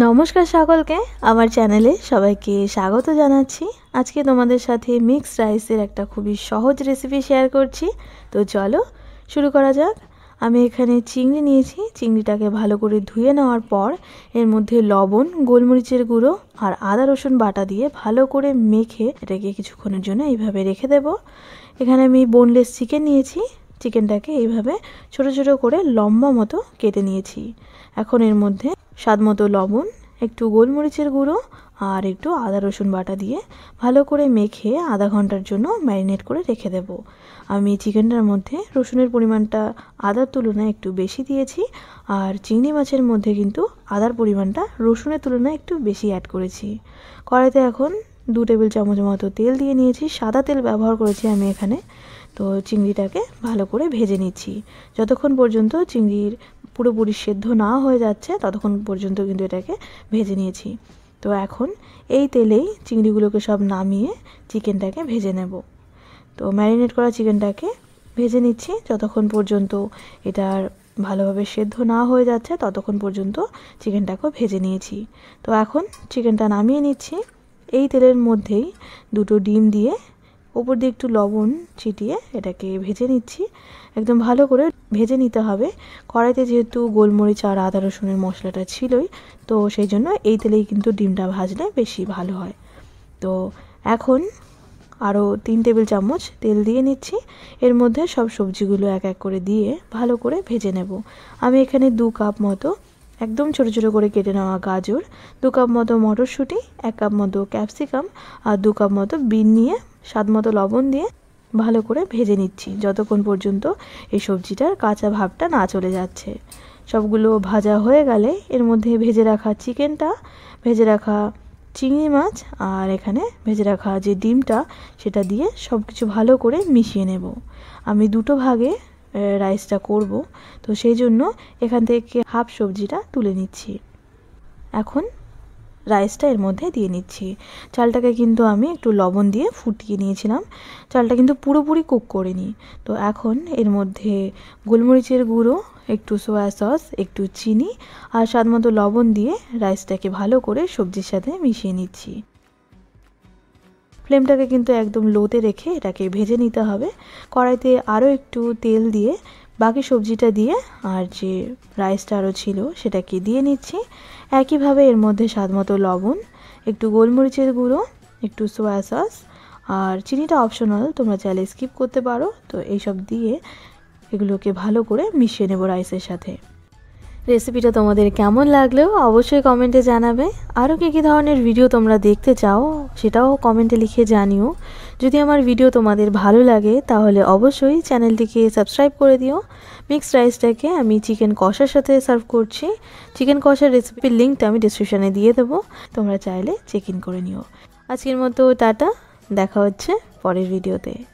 নমস্কার সকলকে আমার চ্যানেলে সবাইকে স্বাগত জানাচ্ছি আজকে তোমাদের সাথে মিক্সড রাইসের একটা খুবই সহজ রেসিপি শেয়ার করছি তো চলো শুরু করা যাক আমি এখানে চিংড়ি নিয়েছি চিংড়িটাকে ভালো করে ধুয়ে নেওয়ার পর এর মধ্যে লবণ গোলমরিচের গুঁড়ো আর আদা রসুন বাটা দিয়ে ভালো করে মেখে এটাকে কিছুক্ষণের জন্য এইভাবে রেখে দেব এখানে আমি বোনলেস চিকেন নিয়েছি চিকেনটাকে এইভাবে ছোট ছোট করে লম্বা মতো কেটে নিয়েছি এখন এর মধ্যে স্বাদমতো লবণ একটু গোলমরিচের গুঁড়ো আর একটু আদা রসুন বাটা দিয়ে ভালো করে মেখে আধা ঘন্টার জন্য ম্যারিনেট করে রেখে দেব আমি চিকেনটার মধ্যে রসুনের পরিমাণটা আদার তুলনায় একটু বেশি দিয়েছি আর চিংড়ি মাছের মধ্যে কিন্তু আদার পরিমাণটা রসুনের তুলনায় একটু বেশি অ্যাড করেছি কড়াইতে এখন দু টেবিল চামচ মতো তেল দিয়ে নিয়েছি সাদা তেল ব্যবহার করেছি আমি এখানে তো চিংড়িটাকে ভালো করে ভেজে নিচ্ছি যতক্ষণ পর্যন্ত চিংড়ির পুরোপুরি সেদ্ধ না হয়ে যাচ্ছে ততক্ষণ পর্যন্ত কিন্তু এটাকে ভেজে নিয়েছি তো এখন এই তেলেই চিংড়িগুলোকে সব নামিয়ে চিকেনটাকে ভেজে নেব তো ম্যারিনেট করা চিকেনটাকে ভেজে নিচ্ছি যতক্ষণ পর্যন্ত এটার ভালোভাবে সেদ্ধ না হয়ে যাচ্ছে ততক্ষণ পর্যন্ত চিকেনটাকেও ভেজে নিয়েছি তো এখন চিকেনটা নামিয়ে নিচ্ছি এই তেলের মধ্যেই দুটো ডিম দিয়ে ওপর দিয়ে একটু লবণ ছিটিয়ে এটাকে ভেজে নিচ্ছি একদম ভালো করে ভেজে নিতে হবে কড়াইতে যেহেতু গোলমরিচ আর আদা রসুনের মশলাটা ছিলই তো সেই জন্য এই তেলেই কিন্তু ডিমটা ভাজলে বেশি ভালো হয় তো এখন আরও তিন টেবিল চামচ তেল দিয়ে নিচ্ছি এর মধ্যে সব সবজিগুলো এক এক করে দিয়ে ভালো করে ভেজে নেব আমি এখানে দু কাপ মতো একদম ছোট ছোট করে কেটে নেওয়া গাজর দু কাপ মতো মটরশুঁটি এক কাপ মতো ক্যাপসিকাম আর দু কাপ মতো বিন নিয়ে স্বাদমতো লবণ দিয়ে ভালো করে ভেজে নিচ্ছি যতক্ষণ পর্যন্ত এই সবজিটার কাঁচা ভাবটা না চলে যাচ্ছে সবগুলো ভাজা হয়ে গেলে এর মধ্যে ভেজে রাখা চিকেনটা ভেজে রাখা চিংড়ি মাছ আর এখানে ভেজে রাখা যে ডিমটা সেটা দিয়ে সব কিছু ভালো করে মিশিয়ে নেব আমি দুটো ভাগে রাইসটা করব তো সেই জন্য এখান থেকে হাফ সবজিটা তুলে নিচ্ছি এখন রাইসটা এর মধ্যে দিয়ে নিচ্ছি চালটাকে কিন্তু আমি একটু লবণ দিয়ে ফুটিয়ে নিয়েছিলাম চালটা কিন্তু পুরোপুরি কুক করিনি তো এখন এর মধ্যে গোলমরিচের গুঁড়ো একটু সোয়া সস একটু চিনি আর স্বাদ মতো লবণ দিয়ে রাইসটাকে ভালো করে সবজির সাথে মিশিয়ে নিচ্ছি ফ্লেমটাকে কিন্তু একদম লোতে রেখে এটাকে ভেজে নিতে হবে কড়াইতে আরও একটু তেল দিয়ে বাকি সবজিটা দিয়ে আর যে রাইসটা আরও ছিল সেটাকে দিয়ে নিচ্ছি একইভাবে এর মধ্যে স্বাদমতো লবণ একটু গোলমরিচের গুঁড়ো একটু সোয়া সস আর চিনিটা অপশনাল তোমরা চাইলে স্কিপ করতে পারো তো এইসব দিয়ে এগুলোকে ভালো করে মিশিয়ে নেব রাইসের সাথে রেসিপিটা তোমাদের কেমন লাগলেও অবশ্যই কমেন্টে জানাবে আরও কী কী ধরনের ভিডিও তোমরা দেখতে চাও সেটাও কমেন্টে লিখে জানিও যদি আমার ভিডিও তোমাদের ভালো লাগে তাহলে অবশ্যই চ্যানেলটিকে সাবস্ক্রাইব করে দিও মিক্স রাইসটাকে আমি চিকেন কষার সাথে সার্ভ করছি চিকেন কষার রেসিপির লিঙ্কটা আমি ডিসক্রিপশানে দিয়ে দেবো তোমরা চাইলে চেক ইন করে নিও আজকের মতো টাটা দেখা হচ্ছে পরের ভিডিওতে